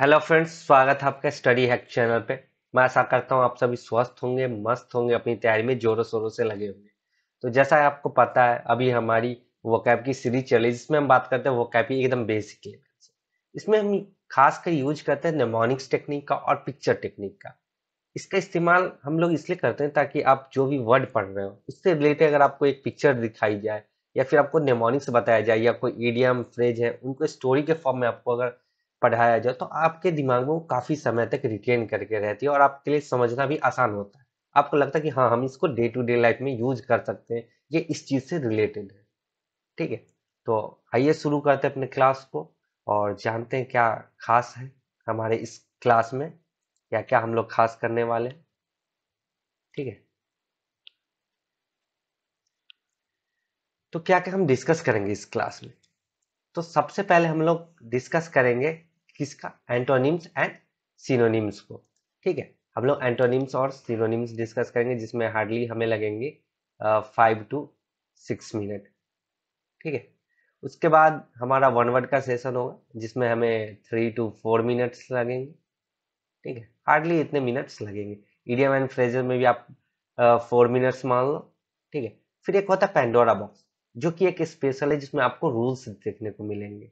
hello friends स्वागत है आपका स्टडी हैक चैनल पे मैं आशा करता हूँ आप सभी स्वस्थ होंगे मस्त होंगे अपनी तैयारी में जोरों शोरों से लगे होंगे तो जैसा आपको पता है अभी हमारी वोकैब की सीरीज चली जिसमें हम बात करते हैं वोकैब की एकदम बेसिक लेवल से इसमें हम खासकर यूज करते हैं नेमोनिक्स टेक्निक का और पिक्चर टेक्निक का इसका इस्तेमाल हम लोग इसलिए करते हैं ताकि आप जो भी वर्ड पढ़ रहे हो उससे रिलेटेड अगर आपको एक पिक्चर दिखाई जाए या फिर आपको नेमोनिक्स बताया जाए या कोई ईडियम फ्रेज है उनको स्टोरी के फॉर्म में आपको अगर पढ़ाया जाए तो आपके दिमाग में वो काफ़ी समय तक रिटेन करके रहती है और आपके लिए समझना भी आसान होता है आपको लगता है कि हाँ हम इसको डे टू डे लाइफ में यूज कर सकते हैं ये इस चीज़ से रिलेटेड है ठीक है तो आइए शुरू करते हैं अपने क्लास को और जानते हैं क्या खास है हमारे इस क्लास में या क्या हम लोग खास करने वाले हैं ठीक है तो क्या क्या हम डिस्कस करेंगे इस क्लास में तो सबसे पहले हम लोग डिस्कस करेंगे किसका एंटोनिम्स एंड सिनोनिम्स को ठीक है हम लोग एंटोनिम्स और सिनोनिम्स डिस्कस करेंगे जिसमें हार्डली हमें लगेंगे फाइव टू सिक्स मिनट ठीक है उसके बाद हमारा वन वर्ड का सेशन होगा जिसमें हमें थ्री टू फोर मिनट्स लगेंगे ठीक है हार्डली इतने मिनट्स लगेंगे ईडीएम एंड फ्रेजर में भी आप फोर मिनट्स मान लो ठीक है फिर एक होता है पेंडोरा बॉक्स जो कि एक स्पेशल है जिसमें आपको रूल्स देखने को मिलेंगे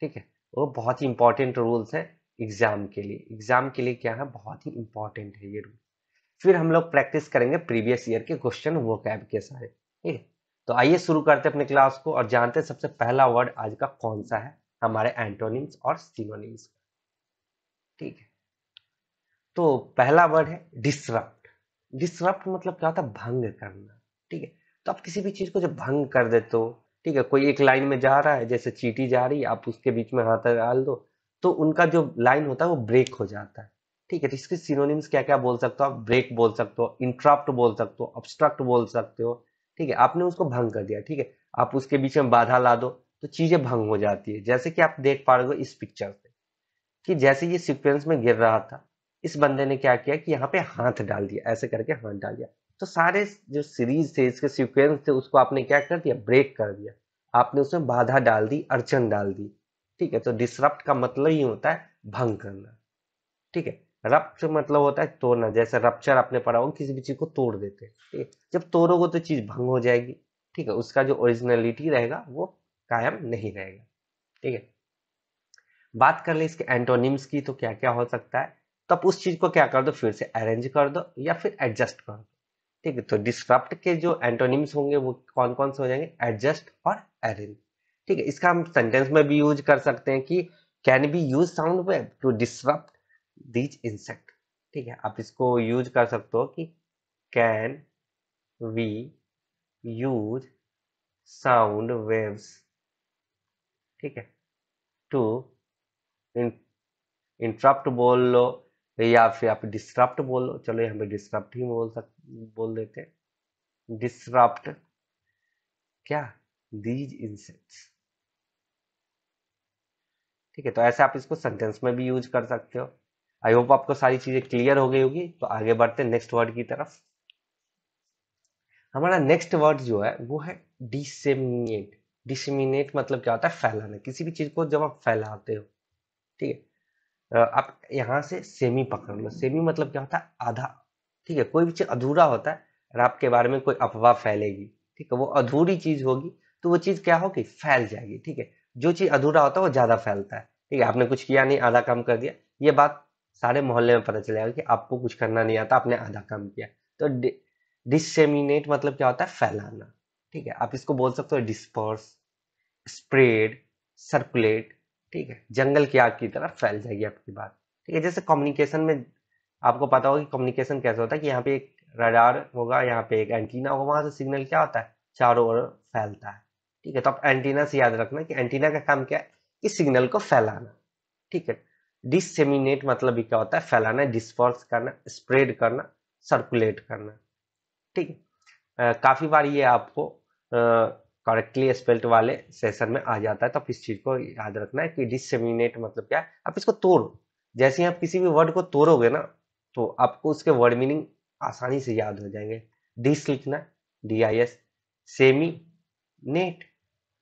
ठीक है वो बहुत ही इंपॉर्टेंट रूल्स है एग्जाम के लिए एग्जाम के लिए क्या है बहुत ही इंपॉर्टेंट है ये रूल फिर हम लोग प्रैक्टिस करेंगे प्रीवियस ईयर के क्वेश्चन वो कैब के सारे ठीक है तो आइए शुरू करते हैं अपने क्लास को और जानते हैं सबसे पहला वर्ड आज का कौन सा है हमारे एंटोनिम्स और सिनोनिम्स ठीक है तो पहला वर्ड है डिसरप्ट डिसरप्ट मतलब क्या होता है भंग करना ठीक है तो आप किसी भी चीज़ को जब भंग कर देते हो ठीक है कोई एक लाइन में जा रहा है जैसे चीटी जा रही है आप उसके बीच में हाथ डाल दो तो उनका जो लाइन होता है वो ब्रेक हो जाता है ठीक है तो इसके सिनोनिम्स क्या क्या बोल सकते हो आप ब्रेक बोल सकते हो इंट्राप्ट बोल सकते हो ऑब्स्ट्रक्ट बोल सकते हो ठीक है आपने उसको भंग कर दिया ठीक है आप उसके बीच में बाधा ला दो तो चीजें भंग हो जाती है जैसे कि आप देख पा रहे हो इस पिक्चर से कि जैसे ये सिक्वेंस में गिर रहा था इस बंदे ने क्या किया कि यहाँ पे हाथ डाल दिया ऐसे करके हाथ डाल दिया तो सारे जो सीरीज थे इसके सीक्वेंस थे उसको आपने क्या कर दिया ब्रेक कर दिया आपने उसमें बाधा डाल दी अड़चन डाल दी ठीक है तो डिसरप्ट का मतलब ही होता है भंग करना ठीक है रप्ट मतलब होता है तोड़ना जैसे रप्चर आपने पढ़ा हो किसी भी चीज को तोड़ देते हैं ठीक है जब तोड़ोगे तो चीज भंग हो जाएगी ठीक है उसका जो ओरिजिनलिटी रहेगा वो कायम नहीं रहेगा ठीक है बात कर ले इसके एंटोनिम्स की तो क्या क्या हो सकता है तब तो उस चीज को क्या कर दो फिर से अरेंज कर दो या फिर एडजस्ट कर दो ठीक है तो डिस्क्रप्ट के जो एंटोनिम्स होंगे वो कौन कौन से हो जाएंगे एडजस्ट और अरेंज ठीक है इसका हम सेंटेंस में भी यूज कर सकते हैं कि can be use sound wave to describe these insect ठीक है आप इसको यूज कर सकते हो कि can we use sound waves ठीक है टू इंट्रप्ट बोल लो तो या फिर आप डिस्ट्रप्ट बोलो चलो यहाँ पे डिस्ट्रप्ट ही बोल सक बोल देते हैं डिस्ट्रप्ट क्या दीज इंसेक्ट्स ठीक है तो ऐसे आप इसको सेंटेंस में भी यूज कर सकते हो आई होप आपको सारी चीजें क्लियर हो गई होगी तो आगे बढ़ते हैं नेक्स्ट वर्ड की तरफ हमारा नेक्स्ट वर्ड जो है वो है डिसेमिनेट डिसेमिनेट मतलब क्या होता है फैलाना किसी भी चीज को जब आप फैलाते हो ठीक है आप यहाँ से सेमी पकड़ लो सेमी मतलब क्या होता है आधा ठीक है कोई भी चीज़ अधूरा होता है और आपके बारे में कोई अफवाह फैलेगी ठीक है वो अधूरी चीज़ होगी तो वो चीज़ क्या होगी फैल जाएगी ठीक है जो चीज़ अधूरा होता है वो ज़्यादा फैलता है ठीक है आपने कुछ किया नहीं आधा काम कर दिया ये बात सारे मोहल्ले में पता चलेगा कि आपको कुछ करना नहीं आता आपने आधा काम किया तो डिससेमिनेट मतलब क्या होता है फैलाना ठीक है आप इसको बोल सकते हो डिस्पर्स स्प्रेड सर्कुलेट ठीक है जंगल की आग की तरह फैल जाएगी आपकी बात ठीक है जैसे कम्युनिकेशन में आपको पता होगा कि कम्युनिकेशन कैसे होता है कि यहाँ पे एक रडार होगा यहाँ पे एक एंटीना होगा वहां से सिग्नल क्या होता है चारों ओर फैलता है ठीक है तो आप एंटीना से याद रखना कि एंटीना का काम क्या है इस सिग्नल को फैलाना ठीक है डिससेमिनेट मतलब क्या होता है फैलाना डिस्पर्स करना स्प्रेड करना सर्कुलेट करना ठीक है काफ़ी बार ये आपको करेक्टली स्पेल्ट वाले सेशन में आ जाता है तो आप इस चीज़ को याद रखना है कि डिसमिनेट मतलब क्या है आप इसको तोड़ो जैसे आप किसी भी वर्ड को तोड़ोगे ना तो आपको उसके वर्ड मीनिंग आसानी से याद हो जाएंगे डिस लिखना डी आई एस सेमी नेट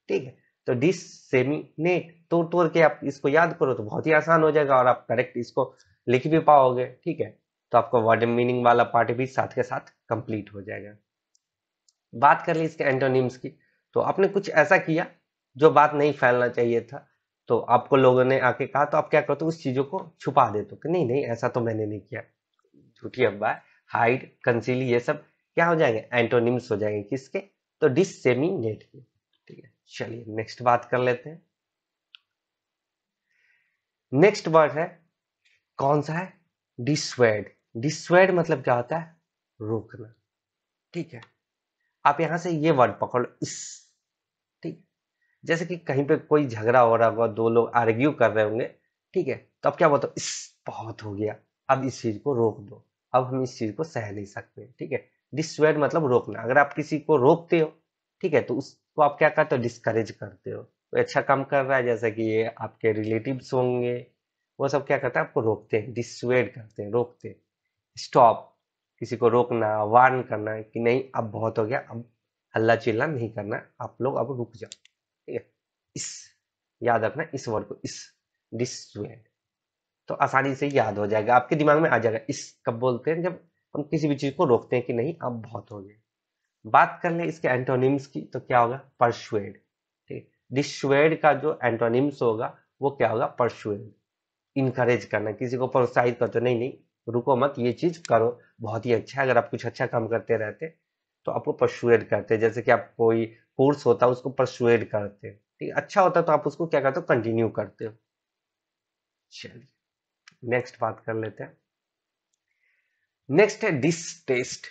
ठीक है तो डिस सेमी नेट तोड़ तोड़ के आप इसको याद करो तो बहुत ही आसान हो जाएगा और आप करेक्ट इसको लिख भी पाओगे ठीक है तो आपका वर्ड मीनिंग वाला पार्ट भी साथ के साथ कंप्लीट हो जाएगा बात कर ली इसके एंटोनिम्स की तो आपने कुछ ऐसा किया जो बात नहीं फैलना चाहिए था तो आपको लोगों ने आके कहा तो आप क्या करते उस चीज़ों को छुपा देते कि नहीं नहीं ऐसा तो मैंने नहीं किया झूठी अफवाह हाइड कंसील ये सब क्या हो जाएंगे एंटोनिम्स हो जाएंगे किसके तो डिससेमिनेट के ठीक है चलिए नेक्स्ट बात कर लेते हैं नेक्स्ट वर्ड है कौन सा है डिसवेड डिसवेड मतलब क्या होता है रोकना ठीक है आप यहां से ये वर्ड पकड़ो इस जैसे कि कहीं पे कोई झगड़ा हो रहा होगा दो लोग आर्ग्यू कर रहे होंगे ठीक है तो अब क्या बोलते तो इस बहुत हो गया अब इस चीज़ को रोक दो अब हम इस चीज़ को सह नहीं सकते ठीक है डिसवेड मतलब रोकना अगर आप किसी को रोकते हो ठीक है तो उसको आप क्या करते हो डिस्करेज करते हो तो अच्छा काम कर रहा है जैसे कि ये आपके रिलेटिव होंगे वो सब क्या करते हैं आपको रोकते हैं डिसवेड करते हैं रोकते हैं स्टॉप किसी को रोकना वार्न करना कि नहीं अब बहुत हो गया अब हल्ला चिल्ला नहीं करना आप लोग अब रुक जाओ ठीक है इस याद रखना इस वर्ड को इस डिस तो आसानी से याद हो जाएगा आपके दिमाग में आ जाएगा इस कब बोलते हैं जब हम किसी भी चीज़ को रोकते हैं कि नहीं अब बहुत हो गया बात कर ले इसके एंटोनिम्स की तो क्या होगा परशुएड ठीक डिशुएड का जो एंटोनिम्स होगा वो क्या होगा परशुएड इनकरेज करना किसी को प्रोत्साहित करते नहीं नहीं रुको मत ये चीज़ करो बहुत ही अच्छा है अगर आप कुछ अच्छा काम करते रहते तो आपको परसुएड करते हैं जैसे कि आप कोई कोर्स होता है उसको परसुएड करते हैं ठीक अच्छा होता तो आप उसको क्या करते हो कंटिन्यू करते हो चलिए नेक्स्ट बात कर लेते हैं नेक्स्ट है डिस्टेस्ट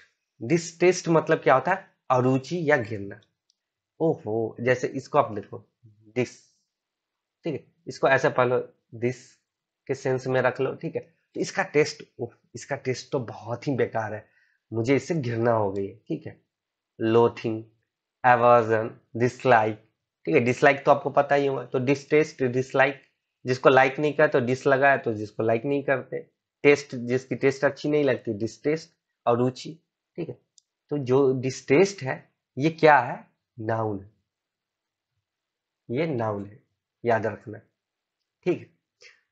डिस्टेस्ट मतलब क्या होता है अरुचि या घिरना ओहो जैसे इसको आप देखो दिस ठीक है इसको ऐसे पहले दिस के सेंस में रख लो ठीक है तो इसका टेस्ट ओह इसका टेस्ट तो बहुत ही बेकार है मुझे इससे घृणा हो गई है ठीक है लोथिंग एवर्जन डिसलाइक ठीक है डिसलाइक तो आपको पता ही होगा तो डिसटेस्ट डिसलाइक जिसको लाइक नहीं करते तो डिस लगाया तो जिसको लाइक नहीं करते टेस्ट जिसकी टेस्ट अच्छी नहीं लगती डिसटेस्ट और रुचि ठीक है तो जो डिसटेस्ट है ये क्या है नाउन है ये नाउन है याद रखना ठीक है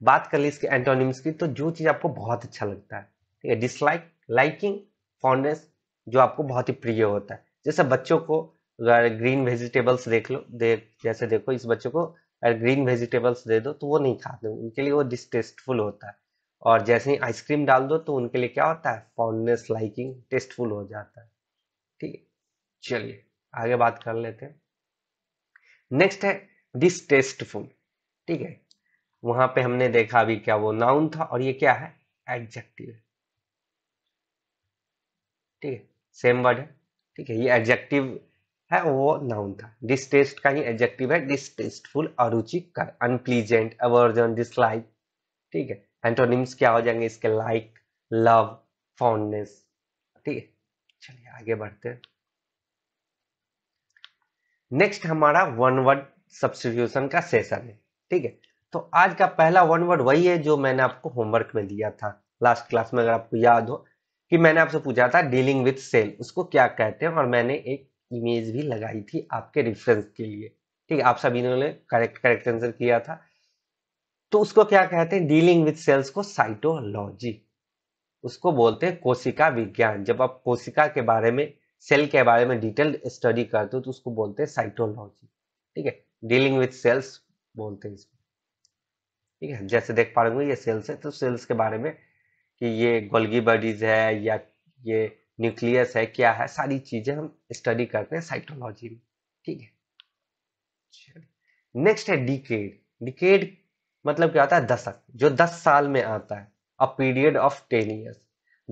बात कर ली इसके एंटोनिम्स की तो जो चीज आपको बहुत अच्छा लगता है ठीक है डिसलाइक लाइकिंग फॉन्डेंस जो आपको बहुत ही प्रिय होता है जैसे बच्चों को अगर ग्रीन वेजिटेबल्स देख लो देख जैसे देखो इस बच्चों को अगर ग्रीन वेजिटेबल्स दे दो तो वो नहीं खाते उनके लिए वो डिस्टेस्टफुल होता है और जैसे ही आइसक्रीम डाल दो तो उनके लिए क्या होता है फॉन्डनेस लाइकिंग टेस्टफुल हो जाता है ठीक है चलिए आगे बात कर लेते हैं नेक्स्ट है डिस्टेस्टफुल ठीक है वहां पे हमने देखा अभी क्या वो नाउन था और ये क्या है एडजेक्टिव है ठीक है सेम वर्ड है ठीक है ये एडजेक्टिव है वो नाउन था डिस्टेस्ट का ही एडजेक्टिव है डिस्टेस्टफुल अरुचिकर अनप्लीजेंट अवर्जन डिसलाइक ठीक है एंटोनिम्स क्या हो जाएंगे इसके लाइक लव फॉन्डनेस ठीक है चलिए आगे बढ़ते हैं नेक्स्ट हमारा वन वर्ड सब्सटीट्यूशन का सेशन है ठीक है तो आज का पहला वन वर्ड वही है जो मैंने आपको होमवर्क में दिया था लास्ट क्लास में अगर आपको याद हो कि मैंने आपसे पूछा था डीलिंग विथ सेल उसको क्या कहते हैं और मैंने एक इमेज भी लगाई थी आपके रेफरेंस के लिए ठीक है आप सभी ने करेक्ट करेक्ट आंसर किया था तो उसको क्या कहते हैं डीलिंग विथ सेल्स को साइटोलॉजी उसको बोलते हैं कोशिका विज्ञान जब आप कोशिका के बारे में सेल के बारे में डिटेल स्टडी करते हो तो उसको बोलते हैं साइटोलॉजी ठीक है डीलिंग विथ सेल्स बोलते हैं इसको ठीक है जैसे देख पा रहे ये सेल्स है तो सेल्स के बारे में कि ये गोल्गी बॉडीज है या ये न्यूक्लियस है क्या है सारी चीजें हम स्टडी करते हैं साइकोलॉजी में ठीक है नेक्स्ट है डिकेड डिकेड मतलब क्या होता है दशक जो दस साल में आता है a period of ten years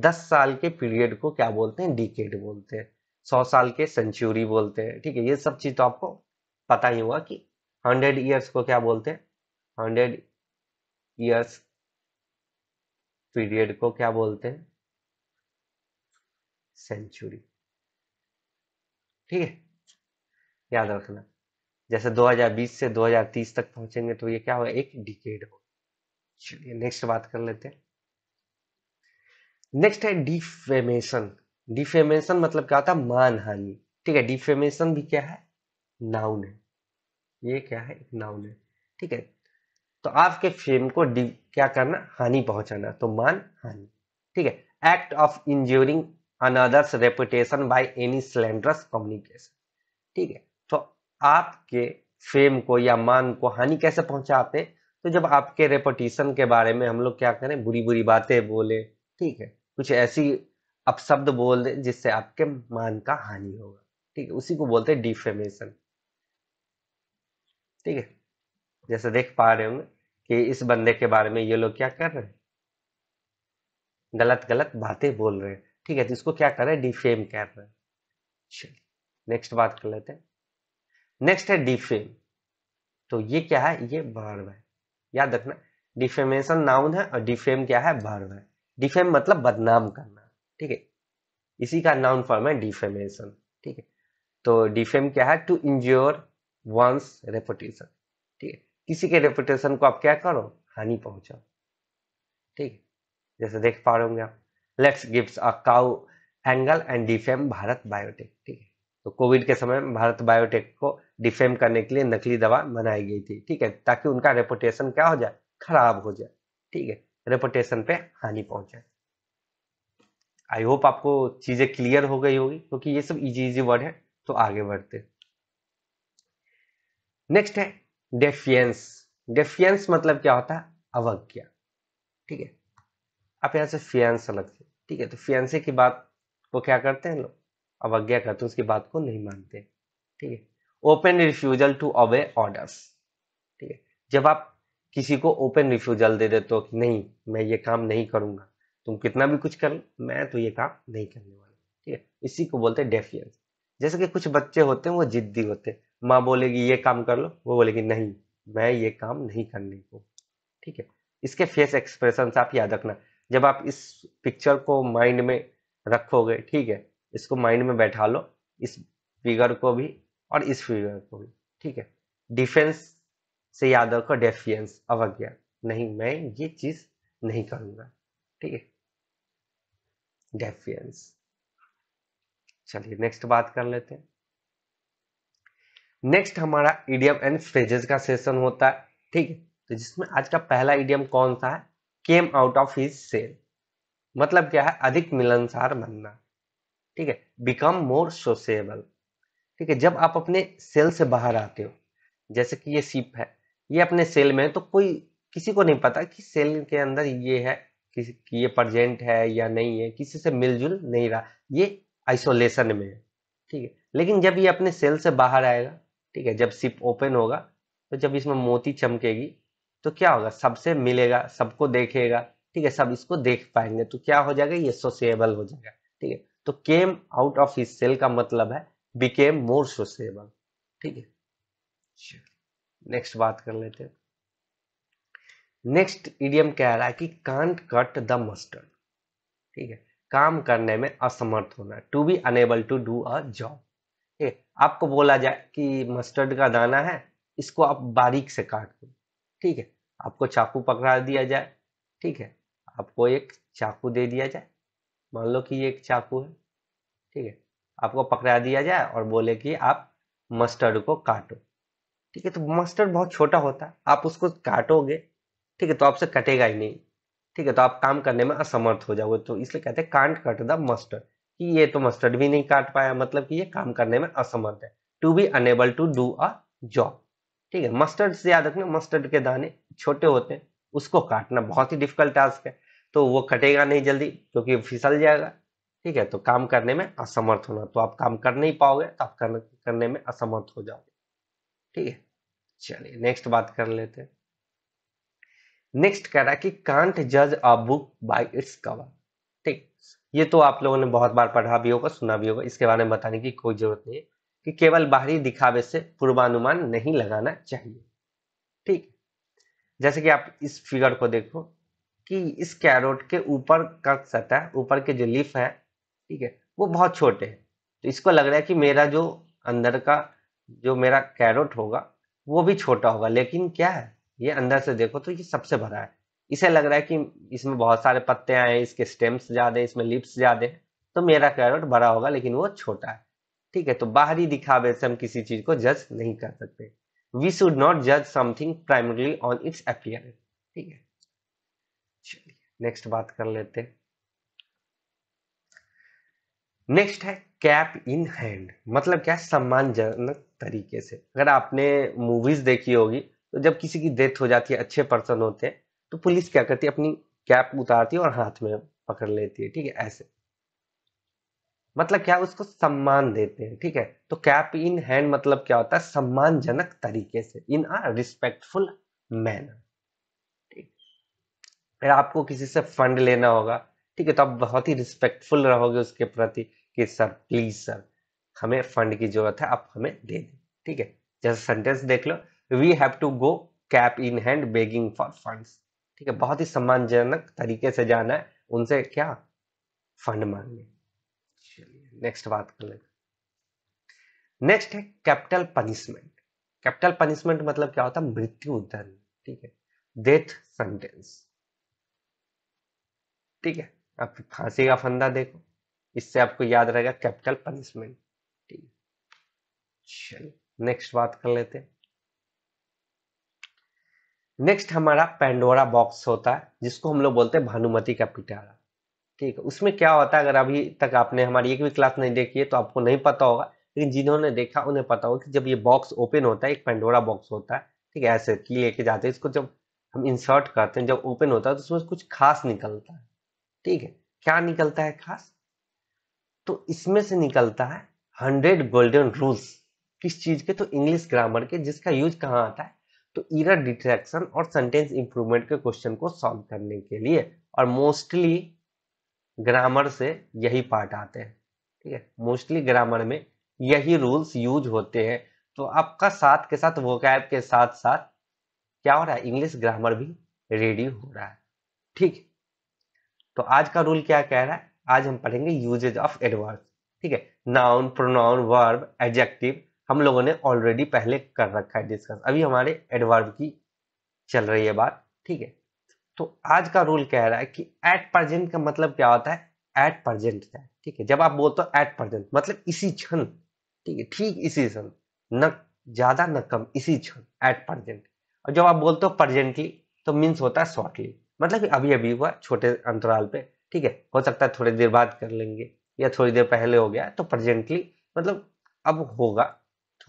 दस साल के पीरियड को क्या बोलते हैं डिकेड बोलते हैं सौ साल के सेंचुरी बोलते हैं ठीक है ये सब चीज तो आपको पता ही हुआ कि हंड्रेड ईयर्स को क्या बोलते हैं हंड्रेड ईयर्स पीरियड को क्या बोलते हैं सेंचुरी ठीक है याद रखना जैसे 2020 से 2030 तक पहुंचेंगे तो ये क्या होगा एक डिकेड हो चलिए नेक्स्ट बात कर लेते हैं नेक्स्ट है डिफेमेशन डिफेमेशन मतलब क्या होता है मान हानि ठीक है डिफेमेशन भी क्या है नाउन है ये क्या है नाउन है ठीक है तो आपके फ्रेम को डी क्या करना हानि पहुंचाना तो मान हानि ठीक है act of injuring another's reputation by any slanderous communication ठीक है तो आपके फेम को या मान को हानि कैसे पहुंचाते तो जब आपके रेपुटेशन के बारे में हम लोग क्या करें बुरी बुरी बातें बोले ठीक है कुछ ऐसी अपशब्द बोल दें जिससे आपके मान का हानि होगा ठीक है उसी को बोलते हैं डिफेमेशन ठीक है जैसे देख पा रहे होंगे कि इस बंदे के बारे में ये लोग क्या कर रहे हैं गलत गलत बातें बोल रहे हैं ठीक है तो इसको क्या कर रहे हैं डिफेम कर रहे हैं नेक्स्ट बात कर लेते हैं नेक्स्ट है डिफेम तो ये क्या है ये वर्ब है याद रखना डिफेमेशन नाउन है और डिफेम क्या है वर्ब है डिफेम मतलब बदनाम करना ठीक है इसी का नाउन फॉर्म है डिफेमेशन ठीक है तो डिफेम क्या है टू इंज्योर वंस रेपुटेशन ठीक है किसी के रेपुटेशन को आप क्या करो हानि पहुंचाओ ठीक जैसे देख पा रहे होंगे आप let's gives a cow angle and defame Bharat Biotech ठीक है तो कोविड के समय में भारत बायोटेक को डिफेम करने के लिए नकली दवा बनाई गई थी ठीक है ताकि उनका रेपुटेशन क्या हो जाए खराब हो जाए ठीक है रेपुटेशन पे हानि पहुंचाए आई होप आपको चीजें क्लियर हो गई होगी क्योंकि तो ये सब इजी इजी वर्ड है तो आगे बढ़ते नेक्स्ट है डेफियंस डेफियंस मतलब क्या होता है अवज्ञा ठीक है आप यहां से फियंस अलग से ठीक है तो फियंसे की बात को क्या करते हैं लोग अवज्ञा करते हैं उसकी बात को नहीं मानते ठीक है open refusal to obey orders ठीक है जब आप किसी को ओपन रिफ्यूजल दे देते हो कि नहीं मैं ये काम नहीं करूंगा तुम कितना भी कुछ कर लो मैं तो ये काम नहीं करने वाला ठीक है इसी को बोलते हैं डेफियंस जैसे कि कुछ बच्चे होते हैं वो जिद्दी होते हैं माँ बोलेगी ये काम कर लो वो बोलेगी नहीं मैं ये काम नहीं करने को ठीक है इसके फेस एक्सप्रेशन आप याद रखना जब आप इस पिक्चर को माइंड में रखोगे ठीक है इसको माइंड में बैठा लो इस फिगर को भी और इस फिगर को भी ठीक है डिफेंस से याद रखो डेफियंस अवज्ञा नहीं मैं ये चीज नहीं करूंगा ठीक है डेफियंस चलिए नेक्स्ट बात कर लेते हैं नेक्स्ट हमारा ईडियम एंड फ्रेजेस का सेशन होता है ठीक है तो जिसमें आज का पहला इडियम कौन सा है came out of his shell मतलब क्या है अधिक मिलनसार बनना ठीक है बिकम मोर सोशेबल ठीक है जब आप अपने सेल से बाहर आते हो जैसे कि ये सिप है ये अपने सेल में है तो कोई किसी को नहीं पता कि सेल के अंदर ये है कि ये प्रजेंट है या नहीं है किसी से मिलजुल नहीं रहा ये आइसोलेशन में है ठीक है लेकिन जब ये अपने सेल से बाहर आएगा ठीक है जब सिप ओपन होगा तो जब इसमें मोती चमकेगी तो क्या होगा सबसे मिलेगा सबको देखेगा ठीक है सब इसको देख पाएंगे तो क्या हो जाएगा ये सोसेबल हो जाएगा ठीक है तो came out of his shell का मतलब है बिकेम मोर सोसेबल ठीक है नेक्स्ट बात कर लेते हैं नेक्स्ट इडियम कह रहा है कि कांट कट द मस्टर्ड ठीक है काम करने में असमर्थ होना to be unable to do a job ठीक आपको बोला जाए कि मस्टर्ड का दाना है इसको आप बारीक से काट दो ठीक है आपको चाकू पकड़ा दिया जाए ठीक है आपको एक चाकू दे दिया जाए मान लो कि ये एक चाकू है ठीक है आपको पकड़ा दिया जाए और बोले कि आप मस्टर्ड को काटो ठीक है तो मस्टर्ड बहुत छोटा होता है आप उसको काटोगे ठीक है तो आपसे कटेगा ही नहीं ठीक है तो आप काम करने में असमर्थ हो जाओगे तो इसलिए कहते हैं कांट कट द मस्टर्ड कि ये तो मस्टर्ड भी नहीं काट पाया मतलब कि ये काम करने में असमर्थ है to be unable to do a job ठीक है मस्टर्ड से याद रखना मस्टर्ड के दाने छोटे होते हैं उसको काटना बहुत ही डिफिकल्ट टास्क है तो वो कटेगा नहीं जल्दी क्योंकि फिसल जाएगा ठीक है तो काम करने में असमर्थ होना तो आप काम कर नहीं पाओगे तो आप करने में असमर्थ हो जाओगे ठीक है चलिए नेक्स्ट बात कर लेते हैं नेक्स्ट कह रहा है कि कांट जज a book by its cover ये तो आप लोगों ने बहुत बार पढ़ा भी होगा सुना भी होगा इसके बारे में बताने की कोई जरूरत नहीं है कि केवल बाहरी दिखावे से पूर्वानुमान नहीं लगाना चाहिए ठीक जैसे कि आप इस फिगर को देखो कि इस कैरोट के ऊपर का सतह ऊपर के जो लिफ है ठीक है वो बहुत छोटे हैं तो इसको लग रहा है कि मेरा जो अंदर का जो मेरा कैरोट होगा वो भी छोटा होगा लेकिन क्या है ये अंदर से देखो तो ये सबसे बड़ा है इसे लग रहा है कि इसमें बहुत सारे पत्ते आए इसके स्टेम्स ज्यादा इसमें लिप्स ज्यादा है तो मेरा कैरोट बड़ा होगा लेकिन वो छोटा है ठीक है तो बाहरी दिखावे से हम किसी चीज को जज नहीं कर सकते वी शुड नॉट जज something primarily on its appearance ठीक है नेक्स्ट बात कर लेते नेक्स्ट है कैप इन हैंड मतलब क्या सम्मानजनक तरीके से अगर आपने मूवीज देखी होगी तो जब किसी की डेथ हो जाती है अच्छे पर्सन होते हैं तो पुलिस क्या करती है अपनी कैप उतारती है और हाथ में पकड़ लेती है ठीक है ऐसे मतलब क्या उसको सम्मान देते हैं ठीक है तो कैप इन हैंड मतलब क्या होता है सम्मानजनक तरीके से इन अ रिस्पेक्टफुल मैनर ठीक फिर आपको किसी से फंड लेना होगा ठीक है तो आप बहुत ही रिस्पेक्टफुल रहोगे उसके प्रति कि सर प्लीज सर हमें फंड की जरूरत है आप हमें दे दें ठीक है जैसे सेंटेंस देख लो we have to go cap in hand begging for funds ठीक है बहुत ही सम्मानजनक तरीके से जाना है उनसे क्या फंड मांगने चलिए नेक्स्ट बात कर लेते नेक्स्ट है कैपिटल पनिशमेंट कैपिटल पनिशमेंट मतलब क्या होता है मृत्यु दंड ठीक है डेथ सेंटेंस ठीक है आप फांसी का फंदा देखो इससे आपको याद रहेगा कैपिटल पनिशमेंट ठीक है चलिए नेक्स्ट बात कर लेते हैं नेक्स्ट हमारा पेंडोरा बॉक्स होता है जिसको हम लोग बोलते हैं भानुमति का पिटारा ठीक है उसमें क्या होता है अगर अभी तक आपने हमारी एक भी क्लास नहीं देखी है तो आपको नहीं पता होगा लेकिन जिन्होंने देखा उन्हें पता होगा कि जब ये बॉक्स ओपन होता है एक पेंडोरा बॉक्स होता है ठीक है ऐसे लेके जाते हैं इसको जब हम इंसर्ट करते हैं जब ओपन होता है तो उसमें कुछ खास निकलता है ठीक है क्या निकलता है खास तो इसमें से निकलता है हंड्रेड गोल्डन रूल्स किस चीज के तो इंग्लिश ग्रामर के जिसका यूज कहाँ आता है तो इरर डिट्रैक्शन और सेंटेंस इंप्रूवमेंट के क्वेश्चन को सॉल्व करने के लिए और मोस्टली ग्रामर से यही पार्ट आते हैं ठीक है मोस्टली ग्रामर में यही रूल्स यूज होते हैं तो आपका साथ के साथ वोकैब के साथ साथ क्या हो रहा है इंग्लिश ग्रामर भी रेडी हो रहा है ठीक तो आज का रूल क्या कह रहा है आज हम पढ़ेंगे यूजेज ऑफ एडवर्ड ठीक है नाउन प्रोनाउन वर्ब एडजेक्टिव हम लोगों ने ऑलरेडी पहले कर रखा है डिस्कस अभी हमारे एडवर्ब की चल रही है बात ठीक है तो आज का रूल कह रहा है कि एट प्रजेंट का मतलब क्या होता है एट प्रजेंट है ठीक है जब आप बोलते हो एट प्रजेंट मतलब इसी क्षण ठीक है ठीक इसी क्षण न ज्यादा न कम इसी क्षण एट प्रजेंट और जब आप बोलते हो प्रजेंटली तो मीन्स होता है शॉर्टली मतलब अभी अभी हुआ छोटे अंतराल पे ठीक है हो सकता है थोड़ी देर बाद कर लेंगे या थोड़ी देर पहले हो गया तो प्रजेंटली मतलब अब होगा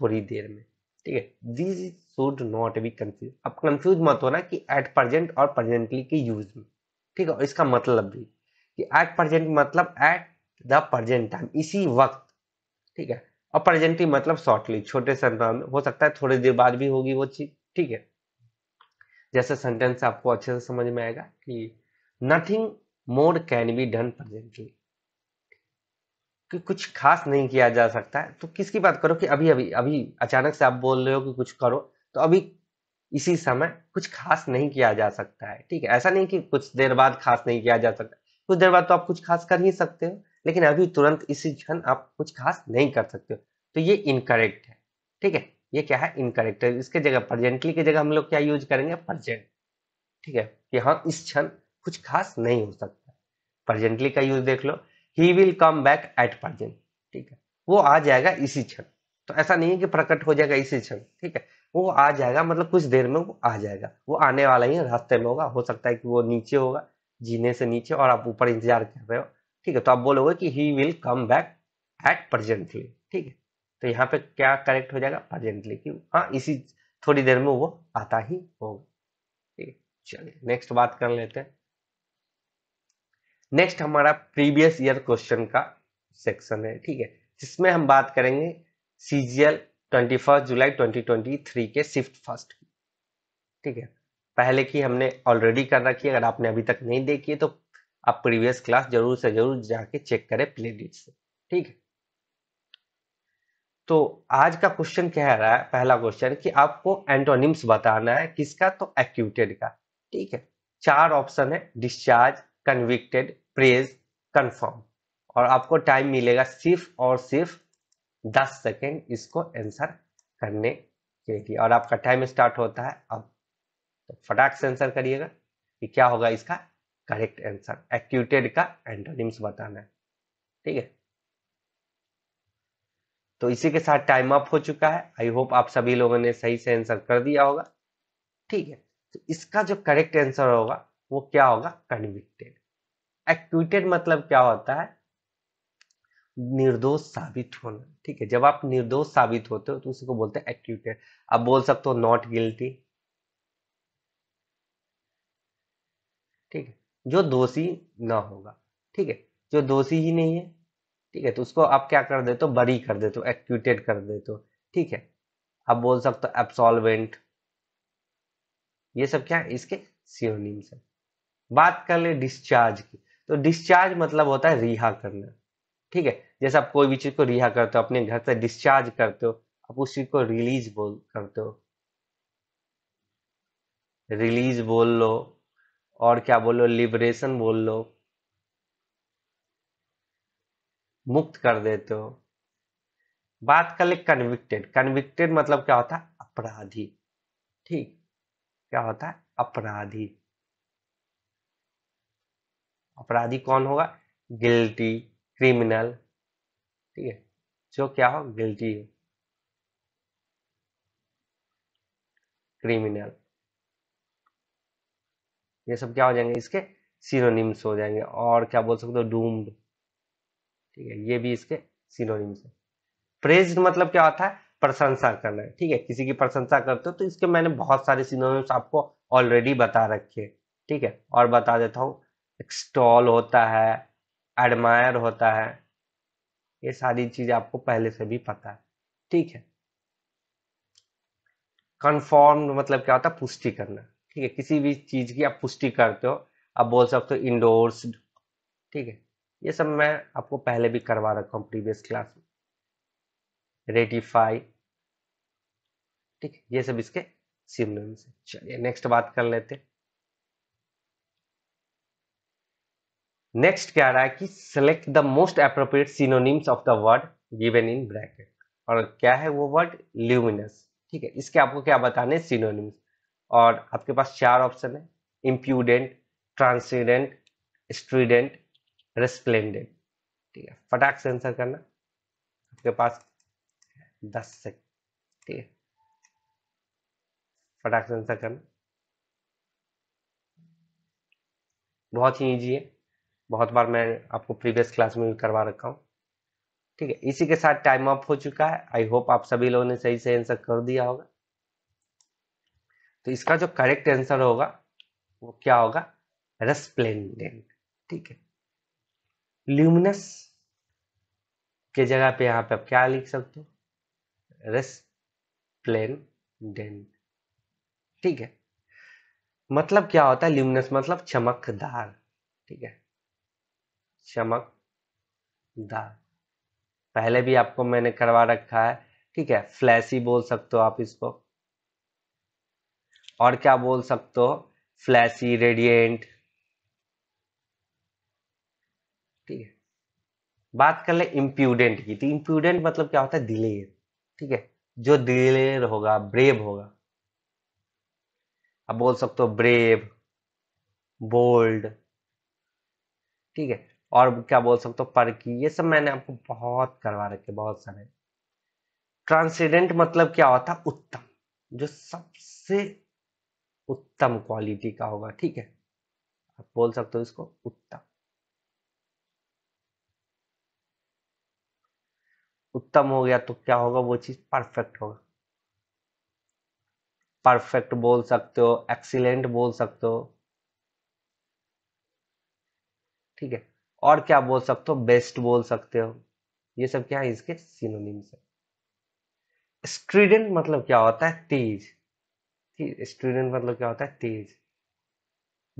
थोड़ी देर में ठीक है this should not be confuse अब कंफ्यूज मत होना कि एट प्रेजेंट और प्रेजेंटली के यूज में ठीक है इसका मतलब भी कि एट प्रेजेंट मतलब एट द प्रेजेंट टाइम इसी वक्त ठीक है और प्रेजेंटली मतलब शॉर्टली छोटे संदर्भ में हो सकता है थोड़ी देर बाद भी होगी वो चीज ठीक है जैसे सेंटेंस आपको अच्छे से समझ में आएगा कि nothing more can be done presently कि कुछ खास नहीं किया जा सकता है तो किसकी बात करो कि अभी अभी अभी अचानक से आप बोल रहे हो कि कुछ करो तो अभी इसी समय कुछ खास नहीं किया जा सकता है ठीक है ऐसा नहीं कि कुछ देर बाद खास नहीं किया जा सकता कुछ देर बाद तो आप कुछ खास कर ही सकते हो लेकिन अभी तुरंत इसी क्षण आप कुछ खास नहीं कर सकते हो तो ये इनकरेक्ट है ठीक है ये क्या है इनकरेक्ट है इसके जगह प्रजेंटली की जगह हम लोग क्या यूज करेंगे प्रजेंट ठीक है कि हाँ इस क्षण कुछ खास नहीं हो सकता प्रजेंटली का यूज देख लो he will come back at present ठीक है वो आ जाएगा इसी क्षण तो ऐसा नहीं है कि प्रकट हो जाएगा इसी क्षण ठीक है वो आ जाएगा मतलब कुछ देर में वो आ जाएगा वो आने वाला ही रास्ते में होगा हो सकता है कि वो नीचे होगा जीने से नीचे और आप ऊपर इंतजार कर रहे हो ठीक है तो आप बोलोगे कि he will come back at presently ठीक है तो यहाँ पे क्या करेक्ट हो जाएगा प्रेजेंटली कि हाँ इसी थोड़ी देर में वो आता ही होगा ठीक है चलिए नेक्स्ट बात कर लेते हैं नेक्स्ट हमारा प्रीवियस ईयर क्वेश्चन का सेक्शन है ठीक है जिसमें हम बात करेंगे सीजीएल 21 जुलाई 2023 के शिफ्ट फर्स्ट की ठीक है पहले की हमने ऑलरेडी कर रखी है अगर आपने अभी तक नहीं देखी है तो आप प्रीवियस क्लास जरूर से जरूर जाके चेक करें प्ले लिस्ट से ठीक है तो आज का क्वेश्चन कह रहा है पहला क्वेश्चन कि आपको एंटोनिम्स बताना है किसका तो एक्यूटेड का ठीक है चार ऑप्शन है डिस्चार्ज कन्विक्टेड प्रेज कन्फर्म और आपको टाइम मिलेगा सिर्फ और सिर्फ दस सेकेंड इसको आंसर करने के लिए और आपका टाइम स्टार्ट होता है अब तो फटाक से आंसर करिएगा कि क्या होगा इसका करेक्ट आंसर एक्यूटेड का एंटोनिम्स बताना है ठीक है तो इसी के साथ टाइम अप हो चुका है आई होप आप सभी लोगों ने सही से आंसर कर दिया होगा ठीक है तो इसका जो करेक्ट आंसर होगा वो क्या होगा कन्विक्टेड एक्विटेड मतलब क्या होता है निर्दोष साबित होना ठीक है जब आप निर्दोष साबित होते हो तो उसी को बोलते हैं एक्यूटेड आप बोल सकते हो नॉट गिल्टी ठीक है जो दोषी ना होगा ठीक है जो दोषी ही नहीं है ठीक है तो उसको आप क्या कर देते हो बरी कर देते हो एक्यूटेड कर देते हो ठीक है आप बोल सकते हो एब्सॉल्वेंट ये सब क्या है इसके सियोनिम्स है बात कर ले डिस्चार्ज की तो डिस्चार्ज मतलब होता है रिहा करना ठीक है जैसे आप कोई भी चीज को रिहा करते हो अपने घर से डिस्चार्ज करते हो आप उस चीज को रिलीज बोल करते हो रिलीज बोल लो और क्या बोलो लिबरेशन बोल लो मुक्त कर देते हो बात कर ले कन्विक्टेड कन्विक्टेड मतलब क्या होता है अपराधी ठीक क्या होता है अपराधी अपराधी कौन होगा गिल्टी क्रिमिनल ठीक है जो क्या हो गिल्टी हो क्रिमिनल ये सब क्या हो जाएंगे इसके सीरोनिम्स हो जाएंगे और क्या बोल सकते हो डूम्ड ठीक है ये भी इसके सीरोनिम्स है प्रेज मतलब क्या होता है प्रशंसा करना है ठीक है किसी की प्रशंसा करते हो तो इसके मैंने बहुत सारे सीनोनिम्स आपको ऑलरेडी बता रखे हैं ठीक है और बता देता हूं स्टॉल होता है एडमायर होता है ये सारी चीज आपको पहले से भी पता है ठीक है कन्फर्म मतलब क्या होता है पुष्टि करना ठीक है किसी भी चीज की आप पुष्टि करते हो आप बोल सकते हो इंडोर्स्ड ठीक है ये सब मैं आपको पहले भी करवा रखा हूँ प्रीवियस क्लास में रेटिफाई ठीक है ये सब इसके सिमरन है चलिए नेक्स्ट बात कर लेते हैं नेक्स्ट क्या रहा है कि select the most appropriate synonyms of the word given in bracket और क्या है वो वर्ड ल्यूमिनस ठीक है इसके आपको क्या बताने सिनोनिम्स और आपके पास चार ऑप्शन है इम्प्यूडेंट ट्रांसीडेंट स्ट्रीडेंट रेस्प्लेंडेंट ठीक है फटाक से आंसर करना आपके पास दस सेकेंड ठीक है फटाक से आंसर करना बहुत ही ईजी है बहुत बार मैं आपको प्रीवियस क्लास में भी करवा रखा हूँ ठीक है इसी के साथ टाइम ऑफ हो चुका है आई होप आप सभी लोगों ने सही से आंसर कर दिया होगा तो इसका जो करेक्ट आंसर होगा वो क्या होगा रेस्प्लेंडेंट ठीक है ल्यूमिनस के जगह पे यहाँ पे आप क्या लिख सकते हो रेस्प्लेंडेंट ठीक है मतलब क्या होता है ल्यूमिनस मतलब चमकदार ठीक है दार पहले भी आपको मैंने करवा रखा है ठीक है फ्लैशी बोल सकते हो आप इसको और क्या बोल सकते हो फ्लैशी रेडिएंट ठीक है बात कर ले इम्प्यूडेंट की तो इम्प्यूडेंट मतलब क्या होता है दिलेर ठीक है जो दिलेर होगा ब्रेव होगा आप बोल सकते हो ब्रेव बोल्ड ठीक है और क्या बोल सकते हो पर की ये सब मैंने आपको बहुत करवा रखे बहुत सारे ट्रांसेंडेंट मतलब क्या होता उत्तम जो सबसे उत्तम क्वालिटी का होगा ठीक है आप बोल सकते हो इसको उत्तम उत्तम हो गया तो क्या होगा वो चीज परफेक्ट होगा परफेक्ट बोल सकते हो एक्सीलेंट बोल सकते हो ठीक है और क्या बोल सकते हो बेस्ट बोल सकते हो ये सब क्या है इसके सिनोनिम्स है स्ट्रीडेंट मतलब क्या होता है तेज स्टूडेंट मतलब क्या होता है तेज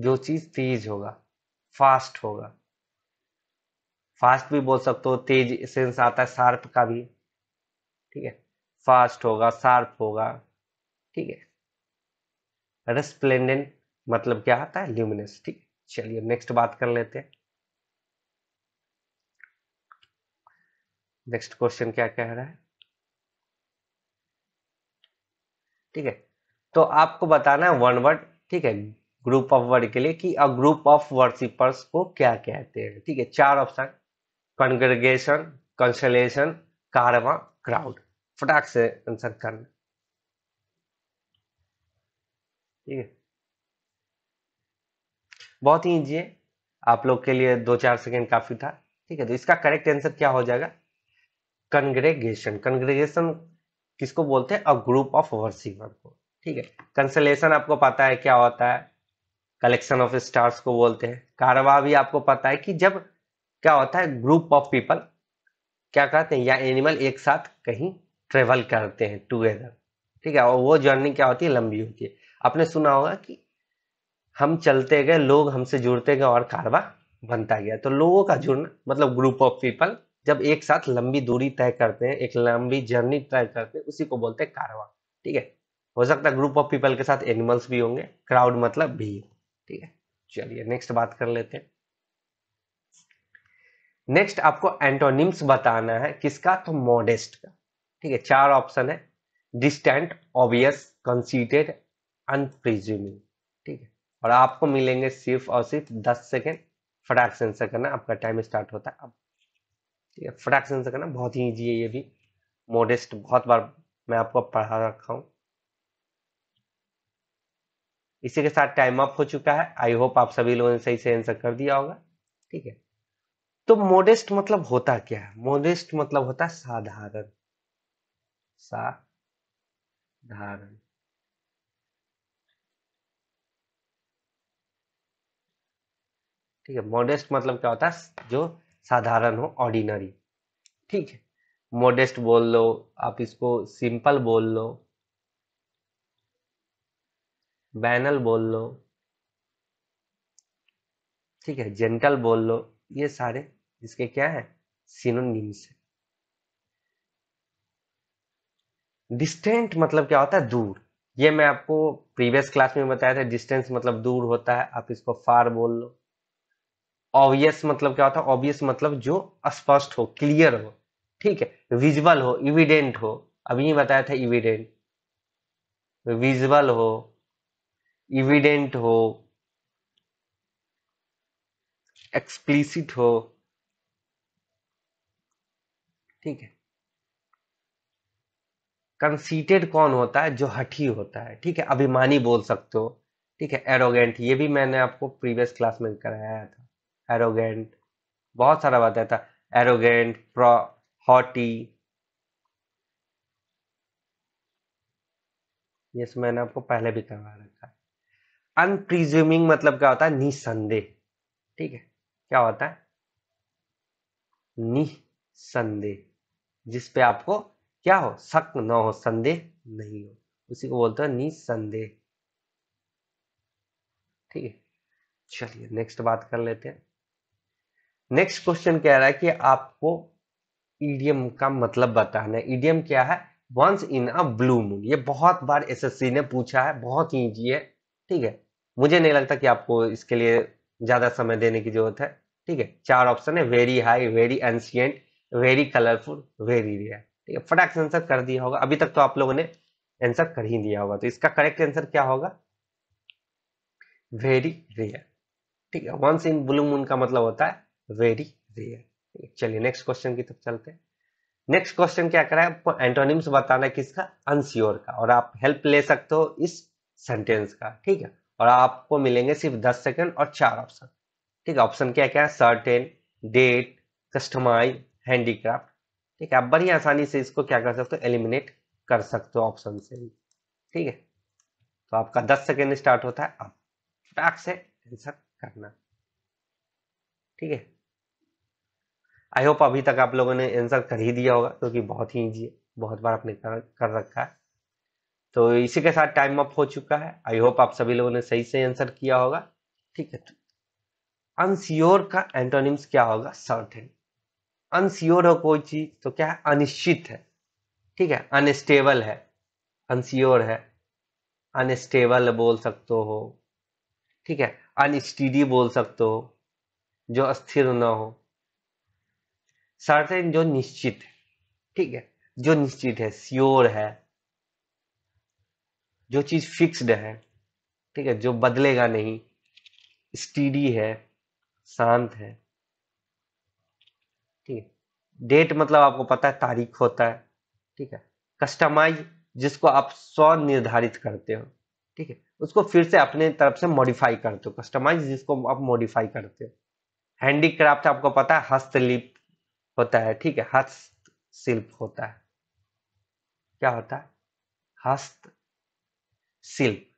जो चीज तेज होगा फास्ट होगा फास्ट भी बोल सकते हो तेज सेंस आता है शार्प का भी ठीक है फास्ट होगा शार्प होगा ठीक है रेस्प्लेंडेंट मतलब क्या आता है ल्यूमिनस ठीक है चलिए नेक्स्ट बात कर लेते हैं नेक्स्ट क्वेश्चन क्या कह रहा है ठीक है तो आपको बताना है वन वर्ड ठीक है ग्रुप ऑफ वर्ड के लिए कि अ ग्रुप ऑफ वर्सिपर्स को क्या कहते हैं ठीक है चार option congregation consolation caravan crowd फटाक से आंसर करना ठीक है बहुत ही इजी है आप लोग के लिए दो चार सेकेंड काफी था ठीक है तो इसका करेक्ट आंसर क्या हो जाएगा कंग्रेगेशन कंग्रेगेशन किसको बोलते हैं अ ग्रुप ऑफ वर्शिपर को ठीक है कंसलेशन आपको पता है क्या होता है कलेक्शन ऑफ स्टार्स को बोलते हैं कारवा भी आपको पता है कि जब क्या होता है ग्रुप ऑफ पीपल क्या कहते हैं या एनिमल एक साथ कहीं ट्रेवल करते हैं टुगेदर ठीक है और वो जर्नी क्या होती है लंबी होती है आपने सुना होगा कि हम चलते गए लोग हमसे जुड़ते गए और कारवा बनता गया तो लोगों का जुड़ना मतलब ग्रुप ऑफ पीपल जब एक साथ लंबी दूरी तय करते हैं एक लंबी जर्नी तय करते हैं उसी को बोलते हैं कारवा ठीक है हो सकता है ग्रुप ऑफ पीपल के साथ एनिमल्स भी होंगे क्राउड मतलब भी ठीक है चलिए नेक्स्ट बात कर लेते हैं नेक्स्ट आपको एंटोनिम्स बताना है किसका तो मॉडेस्ट का ठीक है चार ऑप्शन है डिस्टेंट ऑब्वियस कंसीटेड अनप्रिज्यूमिंग ठीक है और आपको मिलेंगे सिर्फ और सिर्फ दस सेकेंड फटाक से करना आपका टाइम स्टार्ट होता है अब ठीक है फटाक से आंसर करना बहुत ही ईजी है ये भी मोडेस्ट बहुत बार मैं आपको पढ़ा रखा हूँ इसी के साथ टाइम अप हो चुका है आई होप आप सभी लोगों ने सही से आंसर कर दिया होगा ठीक है तो मोडेस्ट मतलब होता क्या है मोडेस्ट मतलब होता है साधारण साधारण ठीक है मोडेस्ट मतलब क्या होता है जो साधारण हो ऑर्डिनरी ठीक है मोडेस्ट बोल लो आप इसको सिंपल बोल लो बैनल बोल लो ठीक है जेंटल बोल लो ये सारे इसके क्या है सिनोनिम्स है डिस्टेंट मतलब क्या होता है दूर ये मैं आपको प्रीवियस क्लास में बताया था डिस्टेंस मतलब दूर होता है आप इसको फार बोल लो ऑब्वियस मतलब क्या होता है ऑब्वियस मतलब जो स्पष्ट हो क्लियर हो ठीक है विजुअल हो इविडेंट हो अभी बताया था इविडेंट विजुअल हो इविडेंट हो एक्सप्लिसिट हो ठीक है कंसीटेड कौन होता है जो हठी होता है ठीक है अभिमानी बोल सकते हो ठीक है एरोगेंट ये भी मैंने आपको प्रीवियस क्लास में कराया था एरोगेंट बहुत सारा बात रहता है एरोगेंट प्रॉ हॉटी ये सब मैंने आपको पहले भी करवा रखा है अनप्रीज्यूमिंग मतलब क्या होता है निसंदेह ठीक है क्या होता है निसंदेह जिस पे आपको क्या हो शक न हो संदेह नहीं हो उसी को बोलते हैं निसंदेह ठीक है चलिए नेक्स्ट बात कर लेते हैं नेक्स्ट क्वेश्चन कह रहा है कि आपको ईडीएम का मतलब बताना है ईडीएम क्या है once in a blue moon ये बहुत बार एसएससी ने पूछा है बहुत ही ईजी है ठीक है मुझे नहीं लगता कि आपको इसके लिए ज्यादा समय देने की जरूरत है ठीक है चार ऑप्शन है very high very ancient very colourful very rare ठीक है फटाक से आंसर कर दिया होगा अभी तक तो आप लोगों ने आंसर कर ही दिया होगा तो इसका करेक्ट आंसर क्या होगा वेरी रेयर ठीक है वंस इन ब्लू मून का मतलब होता है वेरी रेयर चलिए नेक्स्ट क्वेश्चन की तरफ चलते हैं नेक्स्ट क्वेश्चन क्या करा है आपको एंटोनिम्स बताना है किसका अनश्योर का और आप हेल्प ले सकते हो इस सेंटेंस का ठीक है और आपको मिलेंगे सिर्फ दस सेकेंड और चार ऑप्शन ठीक है ऑप्शन क्या क्या है सर्टेन डेट कस्टमाइज हैंडीक्राफ्ट ठीक है आप बड़ी आसानी से इसको क्या कर सकते हो एलिमिनेट कर सकते हो ऑप्शन से भी ठीक है तो आपका दस सेकेंड स्टार्ट होता है आप फटाक से आंसर करना ठीक है आई होप अभी तक आप लोगों ने आंसर कर ही दिया होगा क्योंकि तो बहुत ही ईजी है बहुत बार आपने कर, कर रखा है तो इसी के साथ टाइम अप हो चुका है आई होप आप सभी लोगों ने सही से आंसर किया होगा ठीक है अनश्योर तो का एंटोनिम्स क्या होगा सर्टेन अनश्योर हो कोई चीज तो क्या है अनिश्चित है ठीक है अनस्टेबल है अनश्योर है अनस्टेबल बोल सकते हो ठीक है अनस्टीडी बोल सकते हो जो अस्थिर ना हो सर्टेन जो निश्चित है ठीक है जो निश्चित है श्योर है जो चीज फिक्स्ड है ठीक है जो बदलेगा नहीं स्टीडी है शांत है ठीक है डेट मतलब आपको पता है तारीख होता है ठीक है कस्टमाइज जिसको आप स्व निर्धारित करते हो ठीक है उसको फिर से अपने तरफ से मॉडिफाई करते हो कस्टमाइज जिसको आप मॉडिफाई करते हो हैंडीक्राफ्ट आपको पता है हस्तलिप होता है ठीक है हस्त शिल्प होता है क्या होता है हस्त शिल्प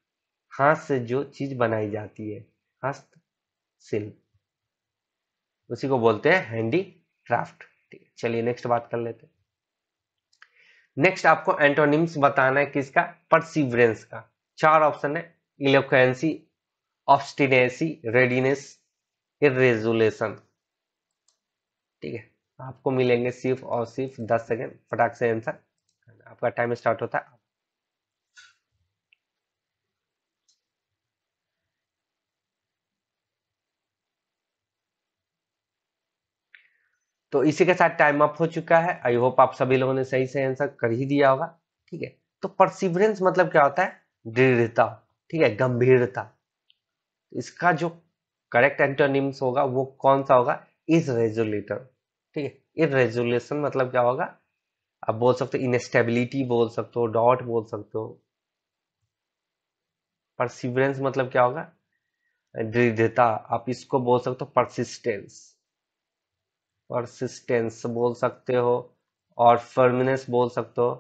हाथ से जो चीज बनाई जाती है हस्त शिल्प उसी को बोलते हैं हैंडी क्राफ्ट चलिए नेक्स्ट बात कर लेते नेक्स्ट आपको एंटोनिम्स बताना है किसका परसिवरेंस का चार ऑप्शन है इलोक्वेंसी ऑब्स्टिनेसी रेडीनेस इरेजुलेशन ठीक है आपको मिलेंगे सिर्फ और सिर्फ दस सेकेंड फटाक से आंसर आपका टाइम स्टार्ट होता है तो इसी के साथ टाइम अप हो चुका है आई होप आप सभी लोगों ने सही से आंसर कर ही दिया होगा ठीक है तो परसिवरेंस मतलब क्या होता है दृढ़ता ठीक है गंभीरता इसका जो करेक्ट एंटोनिम्स होगा वो कौन सा होगा इज रेजोलेटर ठीक है इरेजोल्यूशन मतलब क्या होगा आप बोल सकते हो इनस्टेबिलिटी बोल सकते हो डॉट बोल सकते हो परसिवरेंस मतलब क्या होगा दृढ़ता आप इसको बोल सकते हो परसिस्टेंस परसिस्टेंस बोल सकते हो और फर्मिनेंस बोल सकते हो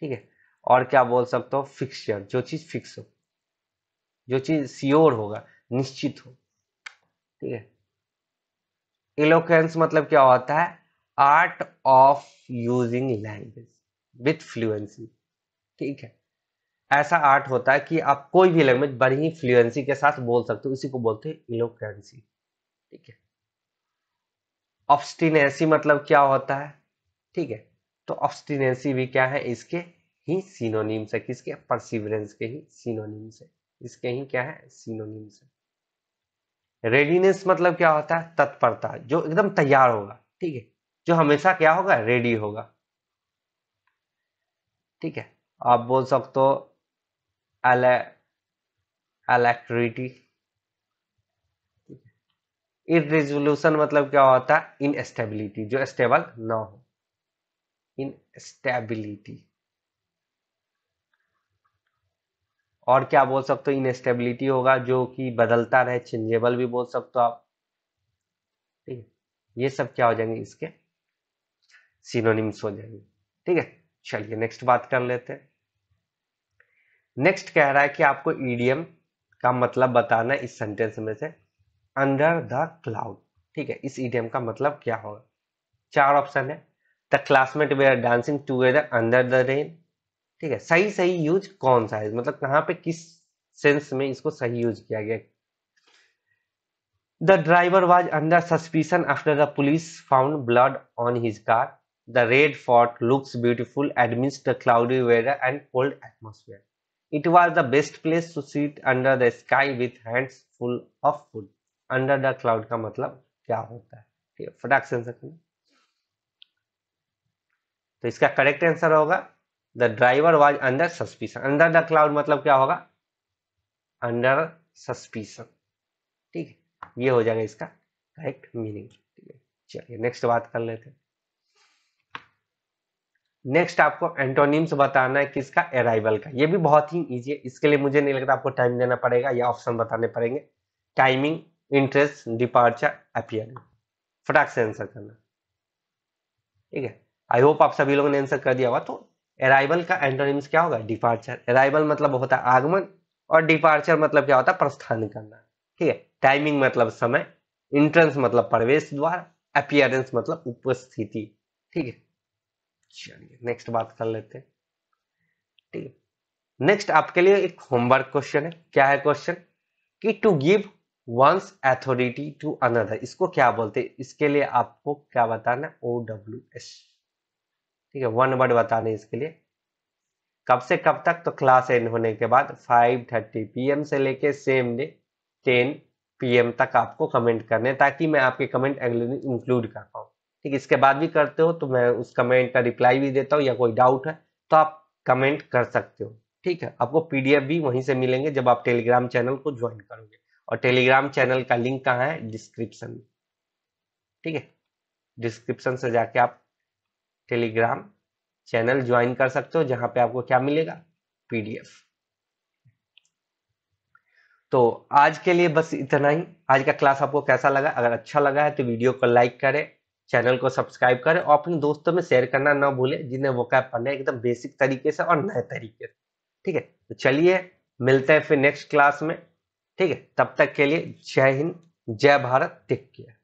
ठीक है और क्या बोल सकते हो फिक्सचर जो चीज फिक्स हो जो चीज सियोर होगा निश्चित हो ठीक है इलोकेंस मतलब क्या होता है art of using language with fluency ठीक है ऐसा आर्ट होता है कि आप कोई भी लैंग्वेज बड़ी ही फ्लुएंसी के साथ बोल सकते हो इसी को बोलते हैं इलोकेंसी ठीक है ऑब्स्टिनेसी मतलब क्या होता है ठीक है तो ऑब्स्टिनेसी भी क्या है इसके ही सिनोनिम्स है किसके परसिवरेंस के ही सिनोनिम्स है इसके ही क्या है सिनोनिम्स है रेडीनेस मतलब क्या होता है तत्परता जो एकदम तैयार होगा ठीक है जो हमेशा क्या होगा रेडी होगा ठीक है आप बोल सकते हो इलेक्ट्रिटी इरेजोल्यूशन मतलब क्या होता है इनस्टेबिलिटी जो स्टेबल ना हो इनस्टेबिलिटी और क्या बोल सकते हो इनस्टेबिलिटी होगा जो कि बदलता रहे चेंजेबल भी बोल सकते हो आप ठीक है ये सब क्या हो जाएंगे इसके सिनोनिम्स हो जाएंगे ठीक है चलिए नेक्स्ट बात कर लेते हैं नेक्स्ट कह रहा है कि आपको ईडीएम का मतलब बताना इस सेंटेंस में से अंडर द क्लाउड ठीक है इस ईडीएम का मतलब क्या होगा चार ऑप्शन है the classmate were dancing together under the rain ठीक है सही सही यूज कौन सा है मतलब कहां पे किस सेंस में इसको सही यूज किया गया the driver was under suspicion after the police found blood on his car the Red Fort looks beautiful amidst the cloudy weather and cold atmosphere it was the best place to sit under the sky with hands full of food under the cloud का मतलब क्या होता है ठीक है फटाक से answer तो इसका करेक्ट आंसर होगा the driver was under suspicion under the cloud मतलब क्या होगा अंडर सस्पिशन ठीक है ये हो जाएगा इसका करेक्ट मीनिंग चलिए नेक्स्ट बात कर लेते हैं नेक्स्ट आपको एंटोनिम्स बताना है किसका अराइवल का ये भी बहुत ही ईजी है इसके लिए मुझे नहीं लगता आपको टाइम देना पड़ेगा या ऑप्शन बताने पड़ेंगे टाइमिंग इंटरेस्ट डिपार्चर अपियर फटाक से आंसर करना ठीक है आई होप आप सभी लोगों ने आंसर कर दिया हुआ तो अराइवल का एंटोनिम्स क्या होगा डिपार्चर अराइवल मतलब होता है आगमन और डिपार्चर मतलब क्या होता है प्रस्थान करना ठीक है टाइमिंग मतलब समय इंट्रेंस मतलब प्रवेश द्वार अपियरेंस मतलब उपस्थिति ठीक है चलिए नेक्स्ट बात कर लेते हैं ठीक है नेक्स्ट आपके लिए एक होमवर्क क्वेश्चन है क्या है क्वेश्चन कि to give one's authority to another इसको क्या बोलते हैं इसके लिए आपको क्या बताना ओ डब्ल्यू एस ठीक है वन वर्ड बताने इसके लिए कब से कब तक तो क्लास एंड होने के बाद 5:30 पीएम से लेके सेम डे 10 पीएम तक आपको कमेंट करने ताकि मैं आपके कमेंट अगले दिन इंक्लूड कर पाऊँ ठीक इसके बाद भी करते हो तो मैं उस कमेंट का रिप्लाई भी देता हूँ या कोई डाउट है तो आप कमेंट कर सकते हो ठीक है आपको पीडीएफ भी वहीं से मिलेंगे जब आप टेलीग्राम चैनल को ज्वाइन करोगे और टेलीग्राम चैनल का लिंक कहाँ है डिस्क्रिप्शन में ठीक है डिस्क्रिप्शन से जाके आप टेलीग्राम चैनल ज्वाइन कर सकते हो जहां पे आपको क्या मिलेगा पीडीएफ तो आज के लिए बस इतना ही आज का क्लास आपको कैसा लगा अगर अच्छा लगा है तो वीडियो को लाइक करें चैनल को सब्सक्राइब करें और अपने दोस्तों में शेयर करना ना भूले जिन्हें वो कैप पढ़ना है एकदम बेसिक तरीके से और नए तरीके से ठीक है तो चलिए मिलते हैं फिर नेक्स्ट क्लास में ठीक है तब तक के लिए जय हिंद जय भारत टेक केयर